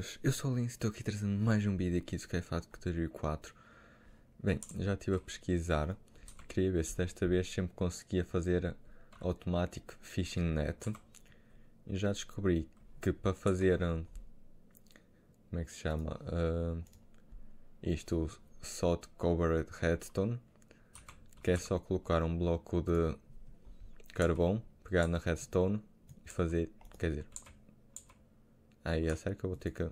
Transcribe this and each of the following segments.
pessoas, eu sou o Lince, estou aqui trazendo mais um vídeo aqui do Cafado que 2004. Bem, já estive a pesquisar, queria ver se desta vez sempre conseguia fazer automático phishing net. E já descobri que para fazer, hum, como é que se chama, uh, isto, soft Covered Redstone, que é só colocar um bloco de carvão, pegar na redstone e fazer, quer dizer, Aí, é sério que eu vou ter que...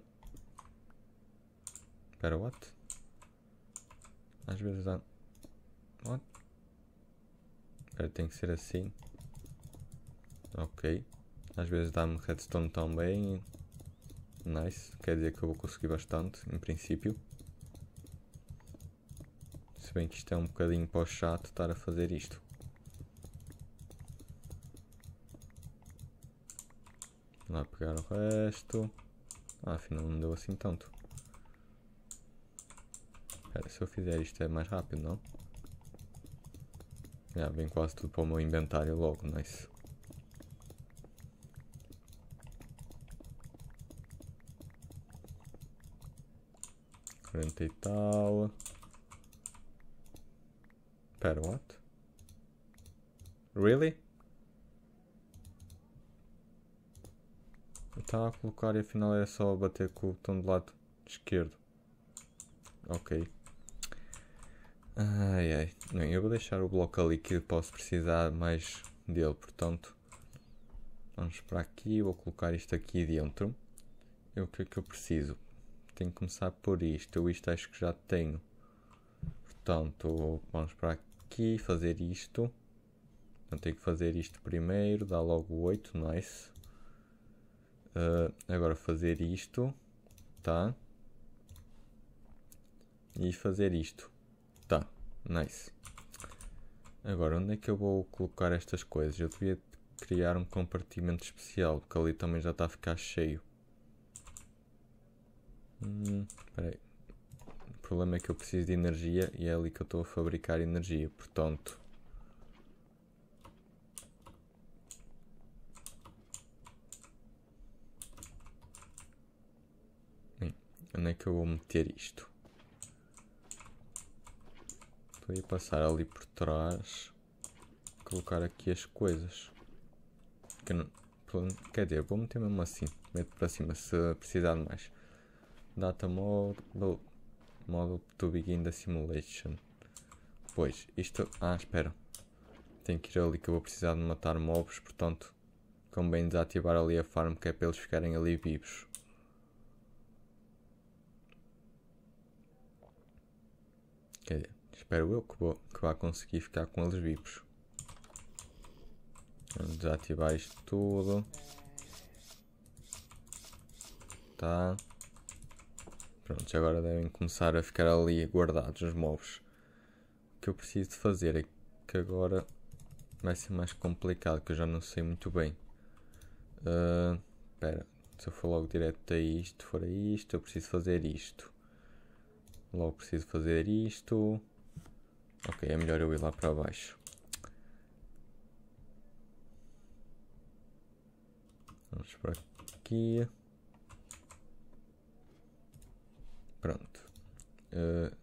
Pera, what? Às vezes dá... What? Pera, tem que ser assim. Ok. Às vezes dá-me redstone também. Nice. Quer dizer que eu vou conseguir bastante, em princípio. Se bem que isto é um bocadinho pós chato estar a fazer isto. lá pegar o resto. Ah, afinal não deu assim tanto. Pera, se eu fizer isto é mais rápido, não? Já, vem quase tudo para o meu inventário logo, nice. Quarenta e tal. Pera, what? Really? está a colocar e afinal é só bater com o botão do lado esquerdo. Ok. Ai ai. Não, eu vou deixar o bloco ali que posso precisar mais dele, portanto. Vamos para aqui, vou colocar isto aqui dentro. Eu, é o que é que eu preciso? Tenho que começar por isto, eu isto acho que já tenho. Portanto, vamos para aqui, fazer isto. Então tenho que fazer isto primeiro, dá logo 8, nice. Uh, agora fazer isto, tá? E fazer isto, tá? Nice. Agora, onde é que eu vou colocar estas coisas? Eu devia criar um compartimento especial, porque ali também já está a ficar cheio. Hum, O problema é que eu preciso de energia e é ali que eu estou a fabricar energia, portanto... Onde é que eu vou meter isto? Podia passar ali por trás. Colocar aqui as coisas. Que não, quer dizer, vou meter mesmo assim. Meto para cima se precisar de mais. Data mode. Model to begin the simulation. Pois, isto. Ah, espera. Tenho que ir ali que eu vou precisar de matar mobs, portanto. Convém desativar ali a farm que é para eles ficarem ali vivos. Quer dizer, espero eu que, vou, que vá conseguir ficar com eles vivos. Vamos desativar isto tudo. Tá. Pronto, agora devem começar a ficar ali guardados os móveis. O que eu preciso de fazer é que agora vai ser mais complicado, que eu já não sei muito bem. Ah, espera, uh, se eu for logo direto a isto, for a isto, eu preciso fazer isto. Logo preciso fazer isto. Ok, é melhor eu ir lá para baixo. Vamos para aqui. Pronto. Uh,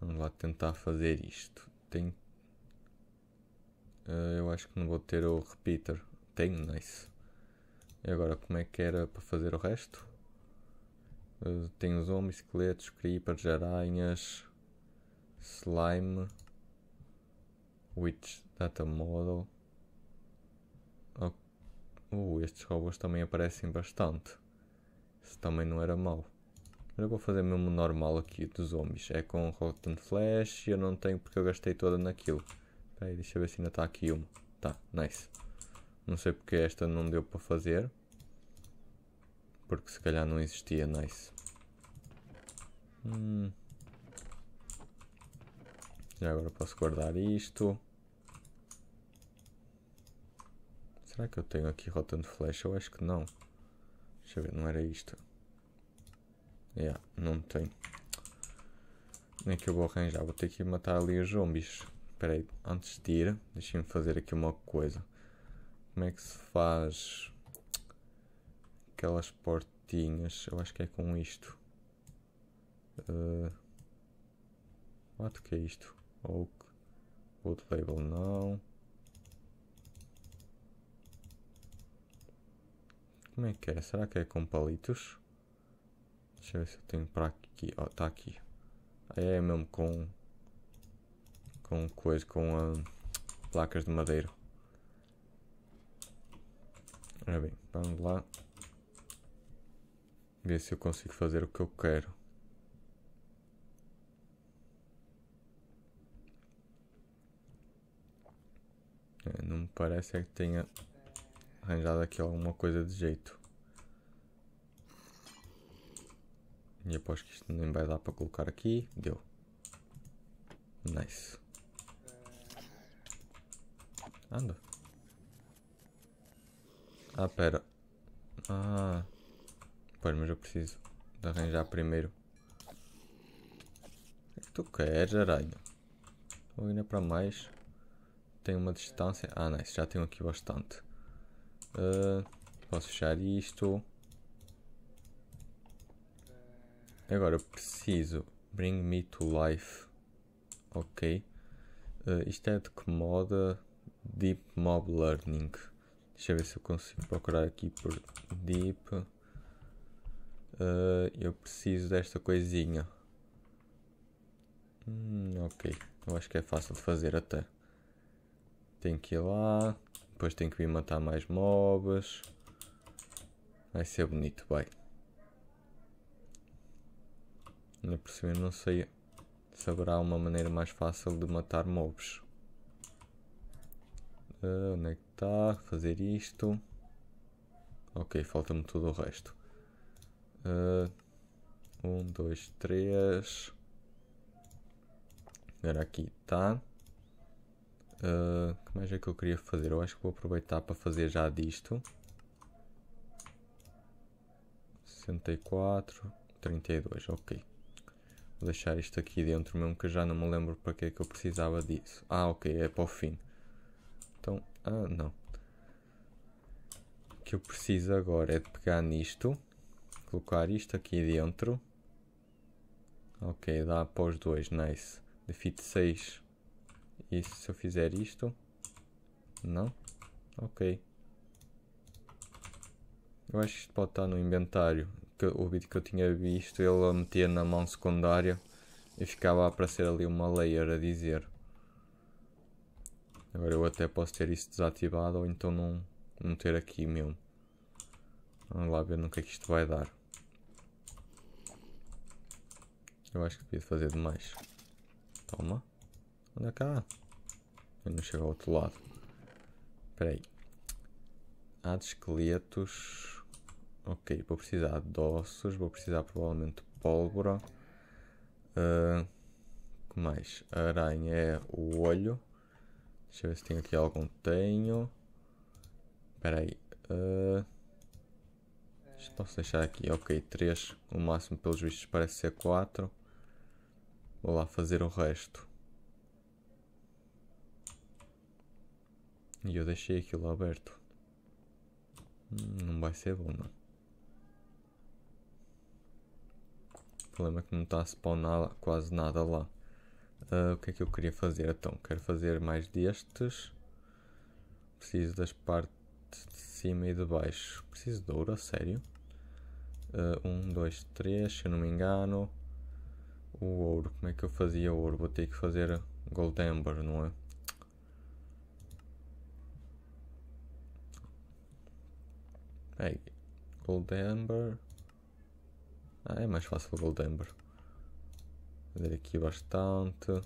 vamos lá tentar fazer isto. Tenho... Uh, eh, eu acho que não vou ter o repeater. Tenho, nice. E agora como é que era para fazer o resto? Eh, tem os esqueletos, creepers, aranhas, slime, witch, data model. Oh, uh, estes robôs também aparecem bastante. Isso também não era mau. agora eu vou fazer mesmo normal aqui dos zombies. É com Rotten Flash e eu não tenho porque eu gastei toda naquilo. Espera deixa eu ver se ainda está aqui uma. Tá, nice. Não sei porque esta não deu para fazer. Porque se calhar não existia, nice. Hum. Já agora posso guardar isto. Será que eu tenho aqui rotando flecha? Eu acho que não. Deixa eu ver, não era isto. Yeah, não tenho. Nem que eu vou arranjar. Vou ter que matar ali os zombies. Espera aí, antes de ir, deixem-me fazer aqui uma coisa. Como é que se faz aquelas portinhas. Eu acho que é com isto. Uh, ah, what é que é isto? Oak. Wood label não. Como é que é? Será que é com palitos? Deixa eu ver se eu tenho para aqui. está oh, tá aqui. Aí ah, é mesmo com. Com coisa, com ah, placas de madeira. Ora bem, vamos lá ver se eu consigo fazer o que eu quero. É, não me parece é que tenha arranjado aqui alguma coisa de jeito. E aposto que isto nem vai dar para colocar aqui. Deu. Nice. Anda. Ah, pera. Ah. Pois, mas eu preciso de arranjar primeiro. O que é tu queres, aranha? Vou indo para mais. Tem uma distância. Ah, não, já tenho aqui bastante. Uh, posso fechar isto. Agora eu preciso. Bring me to life. Ok. Uh, isto é de que moda? Deep Mob Learning. Deixa eu ver se eu consigo procurar aqui por Deep. Uh, eu preciso desta coisinha. Hum, ok. Eu acho que é fácil de fazer até. Tenho que ir lá. Depois tenho que vir matar mais mobs. Vai ser bonito, vai. Ainda por cima não sei se haverá uma maneira mais fácil de matar mobs. Uh, onde é que está? Fazer isto. Ok, falta-me tudo o resto. Uh, um, dois, três. Agora aqui está. O uh, ah, que mais é que eu queria fazer? Eu acho que vou aproveitar para fazer já disto. 64, 32, ok. Vou deixar isto aqui dentro mesmo que já não me lembro para que é que eu precisava disso. Ah, ok, é para o fim. Então, ah, não. O que eu preciso agora é de pegar nisto colocar isto aqui dentro. Ok, dá para os dois, nice. Defeat 6. E se eu fizer isto? Não? Ok. Eu acho que isto pode estar no inventário. Que, o vídeo que eu tinha visto, ele a metia na mão secundária e ficava a aparecer ali uma layer a dizer. Agora eu até posso ter isso desativado ou então não, não ter aqui mesmo. Vamos lá ver no que é que isto vai dar. Eu acho que devia fazer demais. Toma. Anda cá. Eu não chego ao outro lado. Espera aí. Há de esqueletos. Ok, vou precisar de ossos. Vou precisar provavelmente de pólvora. Uh, que mais? A aranha é o olho. Deixa eu ver se tenho aqui algum. Tenho. Espera aí. Uh, posso deixar aqui. Ok, 3. O máximo pelos vistos parece ser 4. Vou lá fazer o resto. E eu deixei aquilo aberto. Hum, não vai ser bom, não. O problema é que não está a spawnar quase nada lá. Uh, o que é que eu queria fazer então? Quero fazer mais destes. Preciso das partes de cima e de baixo. Preciso de ouro, a sério. 1, ah, um, dois, três, se eu não me engano o ouro. Como é que eu fazia ouro? Vou ter que fazer gold amber, não é? Ei, gold amber. Ah, é mais fácil gold amber. Fazer aqui bastante.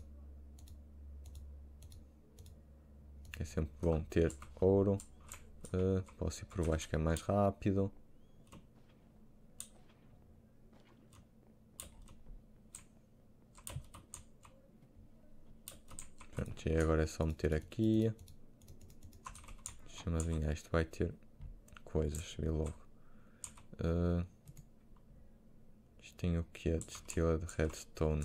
É sempre bom ter ouro. Uh, posso ir por baixo que é mais rápido. Ok, agora é só meter aqui. Deixa-me adivinhar, isto vai ter coisas, vi logo. Uh, isto tem o que é? Destila de redstone.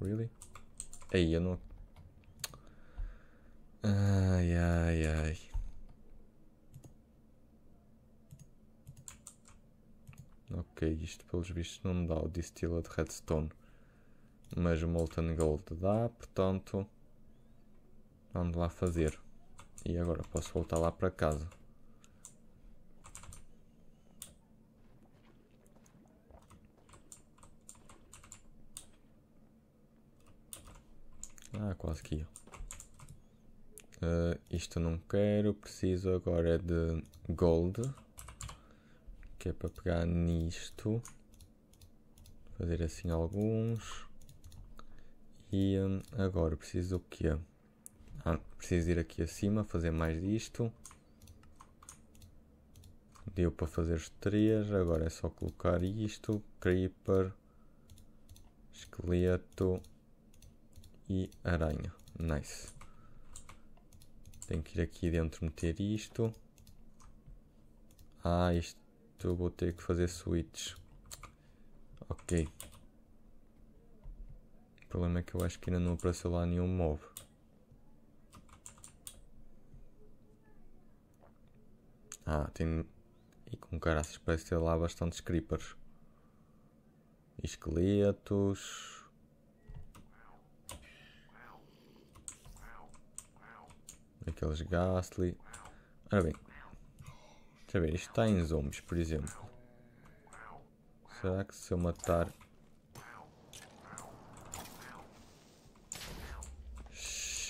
Really? Aí, eu não... Ai, ai, ai. Ok, isto pelos vistos não me dá o destila de redstone. Mas o Molten Gold dá, portanto... Vamos lá fazer. E agora posso voltar lá para casa. Ah, quase que ia. Uh, isto não quero, preciso agora de gold. Que é para pegar nisto. Fazer assim alguns. E hum, agora preciso o quê? Ah, preciso ir aqui acima, fazer mais disto. Deu para fazer os três, agora é só colocar isto, creeper, esqueleto e aranha. Nice. Tenho que ir aqui dentro meter isto. Ah, isto vou ter que fazer switch. Ok, problema é que eu acho que ainda não apareceu lá nenhum mob. Ah, tem... E com caraças parece ter lá bastantes creepers. Esqueletos... Aqueles ghastly... Ora bem... Deixa eu ver, isto está em zombies, por exemplo. Será que se eu matar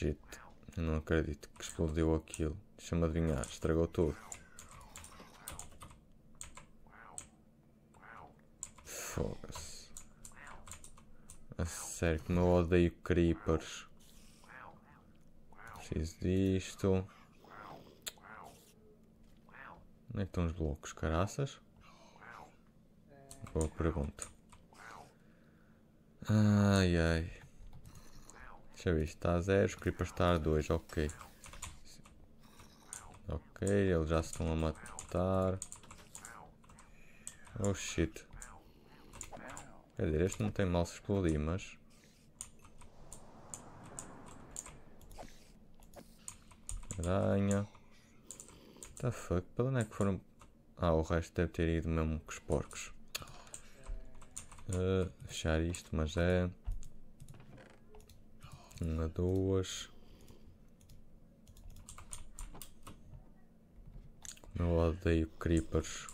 shit. Eu não acredito que explodiu aquilo. Deixa-me adivinhar, estragou tudo. Foda-se. A sério, como eu odeio creepers. Preciso disto. Onde é que estão os blocos, caraças? Boa pergunta. Ai ai. Deixa eu ver, está a 0, creepers estão a 2, ok. Ok, eles já se estão a matar. Oh shit. Quer dizer, este não tem mal se explodir, mas... Aranha. What the fuck? Para onde é que foram? Ah, o resto deve ter ido mesmo com os porcos. Uh, eh, fechar isto, mas é... Uma, duas. Como eu odeio creepers.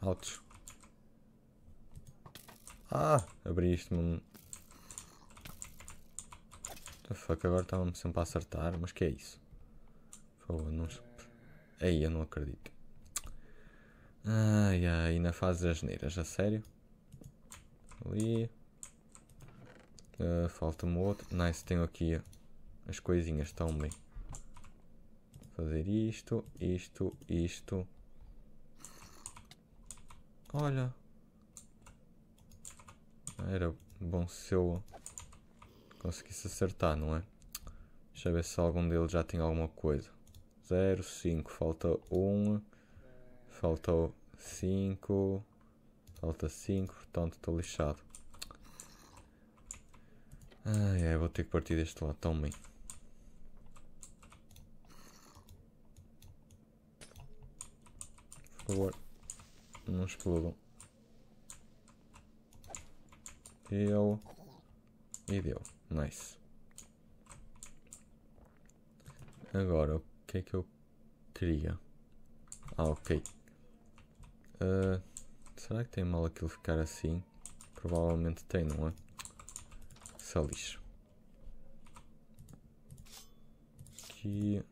Altos. Ah! Abri isto, mano. The fuck, agora estava-me sempre a acertar, mas que é isso? Fogo, não. Aí eu não acredito. Ai ai, na fase das neiras, a sério? Ali. Uh, Falta-me outro. Nice, tenho aqui as coisinhas, estão bem. Fazer isto, isto, isto. Olha. Era bom se eu conseguisse acertar, não é? Deixa eu ver se algum deles já tem alguma coisa. 0, 5. Falta 1, faltou 5, falta 5, portanto estou lixado. Ai ai, vou ter que partir deste lado também. Por favor, não explodam. Deu. E deu. Nice. Agora, que é que eu queria? Ah, ok. Uh, será que tem mal aquilo ficar assim? Provavelmente tem, não é? Isso é lixo. Aqui...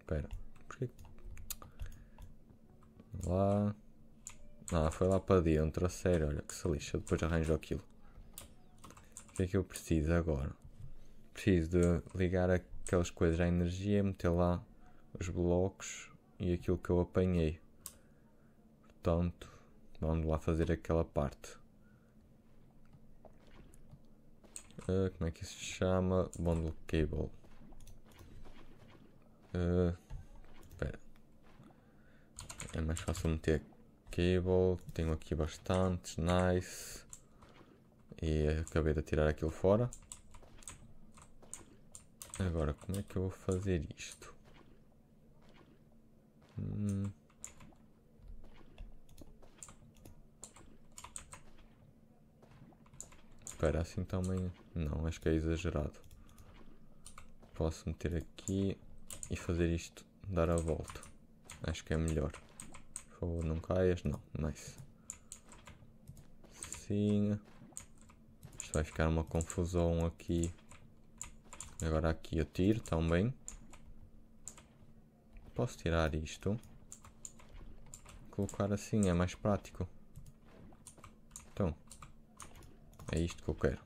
Espera. Porquê? Lá... Ah, foi lá para dentro, a sério, olha que se lixa, depois arranjo aquilo. O que é que eu preciso agora? Preciso de ligar aquelas coisas à energia, e meter lá os blocos e aquilo que eu apanhei. Portanto, vamos lá fazer aquela parte. Uh, como é que isso se chama? Bundle Cable. Uh, é mais fácil meter cable. Tenho aqui bastantes. Nice. E acabei de tirar aquilo fora. Agora, como é que eu vou fazer isto? Hum. Espera, assim também... Não, acho que é exagerado. Posso meter aqui e fazer isto dar a volta. Acho que é melhor. Por favor, não caias. Não, nice. Sim. Isto vai ficar uma confusão aqui. Agora aqui eu tiro também. Posso tirar isto. Colocar assim, é mais prático. Então. É isto que eu quero.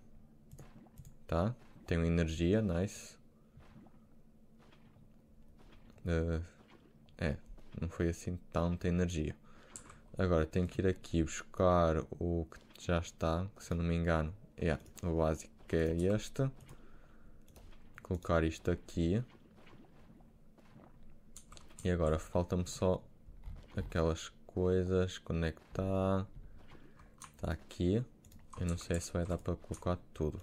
Tá? Tenho energia, nice. Uh, é, não foi assim tanta energia. Agora tenho que ir aqui buscar o que já está, que se eu não me engano. É, yeah, o básico que é este. Colocar isto aqui. E agora falta-me só aquelas coisas. Conectar. Está aqui. Eu não sei se vai dar para colocar tudo.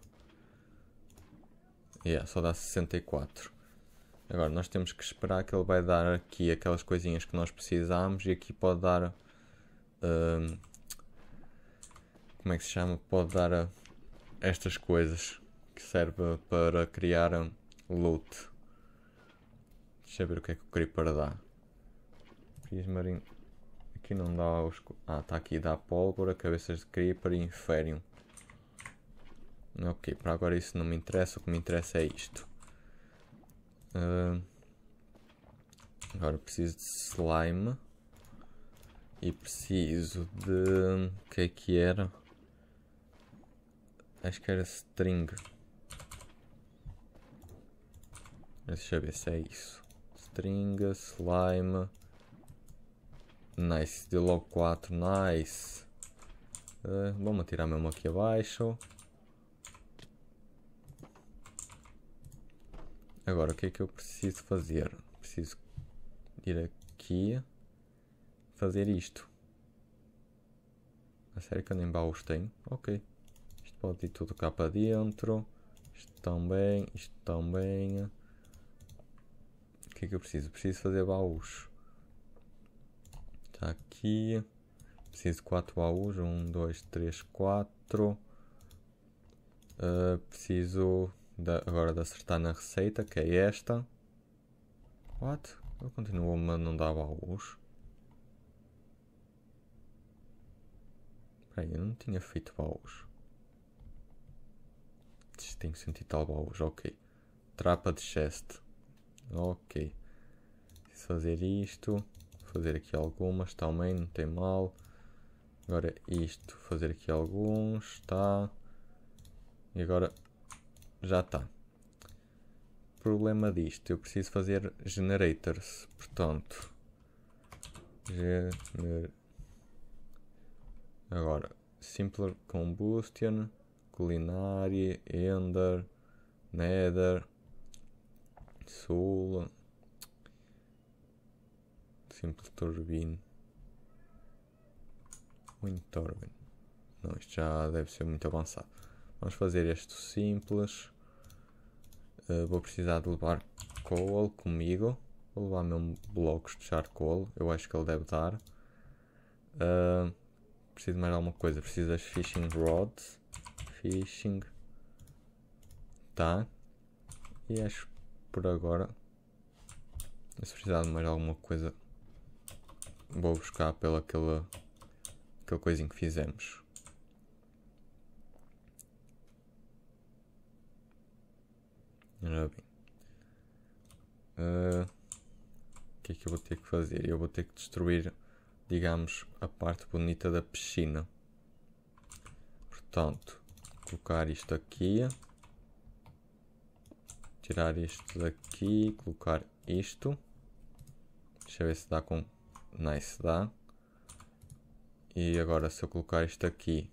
É, yeah, só dá 64. Agora nós temos que esperar que ele vai dar aqui aquelas coisinhas que nós precisamos e aqui pode dar. Uh, como é que se chama? Pode dar uh, estas coisas que serve para criar loot. Deixa eu ver o que é que o Creeper dá. Frias marinho. Aqui não dá os. Ah, está aqui, dá pólvora, cabeças de Creeper e Inferium. Ok, para agora isso não me interessa, o que me interessa é isto. Uh, agora preciso de slime. E preciso de. O que é que era? Acho que era string. Deixa eu ver se é isso stringa, slime. Nice, deu logo 4, nice. Uh, vamos tirar mesmo aqui abaixo. Agora, o que é que eu preciso fazer? Preciso ir aqui fazer isto. A ah, sério que eu nem baús tenho? Ok. Isto pode ir tudo cá para dentro. Isto também, isto também que é que eu preciso? Preciso fazer baús. Está aqui. Preciso de 4 baús. 1, 2, 3, 4. Preciso de, agora de acertar na receita, que é esta. What? Eu continuo a não dar baús. Espera aí, eu não tinha feito baús. Tenho sentido tal baús, ok. Trapa de chest. Ok. fazer isto. fazer aqui algumas também, não tem mal. Agora isto, fazer aqui alguns, tá. E agora já está. Problema disto, eu preciso fazer generators, portanto. Gener... Agora, simpler combustion, culinária, ender, nether, Insula. Simples Turbine. Wind Turbine. Não, isto já deve ser muito avançado. Vamos fazer este simples. Uh, vou precisar de levar coal comigo. Vou levar mesmo blocos de charcoal. Eu acho que ele deve dar. Uh, preciso de mais alguma coisa. Preciso das fishing rods. Fishing. Tá. E acho por agora. E se precisar de mais alguma coisa, vou buscar pela aquela, aquela coisinha que fizemos. Ora ah, bem. O que é que eu vou ter que fazer? Eu vou ter que destruir, digamos, a parte bonita da piscina. Portanto, colocar isto aqui tirar isto daqui, colocar isto. Deixa eu ver se dá com... Nice, dá. E agora se eu colocar isto aqui...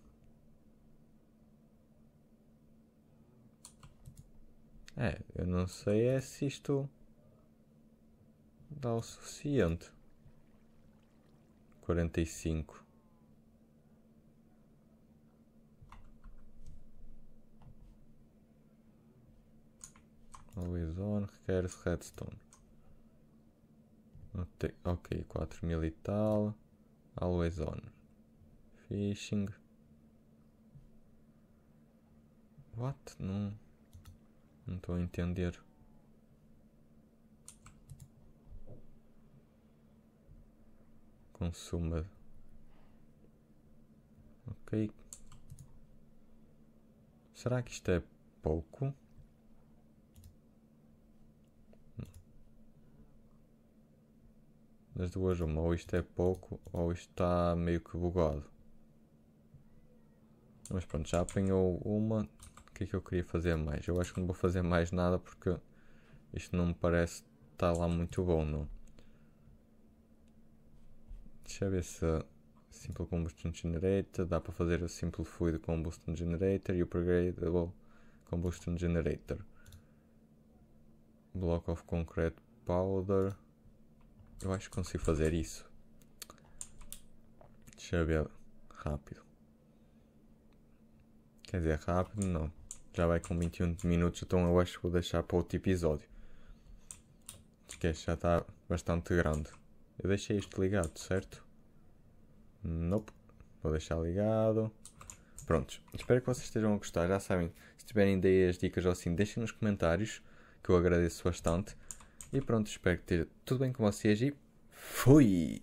É, eu não sei é se isto dá o suficiente. 45. Always on, requer redstone. Ok, 4000 e tal. Always on. Fishing. What? Não. Não estou a entender. Consuma. Ok. Será que isto é pouco? das duas uma, ou isto é pouco ou isto está meio que bugado. Mas pronto, já apanhou uma. O que é que eu queria fazer mais? Eu acho que não vou fazer mais nada porque isto não me parece estar lá muito bom, não. Deixa eu ver se Simple Combustion Generator, dá para fazer o Simple Fluid Combustion Generator e o Upgradable Combustion Generator. Block of Concrete Powder. Eu acho que consigo fazer isso. Deixa eu ver rápido. Quer dizer, rápido não. Já vai com 21 minutos, então eu acho que vou deixar para outro episódio. Esquece, já está bastante grande. Eu deixei isto ligado, certo? Nope. Vou deixar ligado. Prontos. Espero que vocês estejam a gostar. Já sabem, se tiverem ideias, dicas ou assim, deixem nos comentários, que eu agradeço bastante. E pronto, espero que esteja tudo bem com vocês e fui!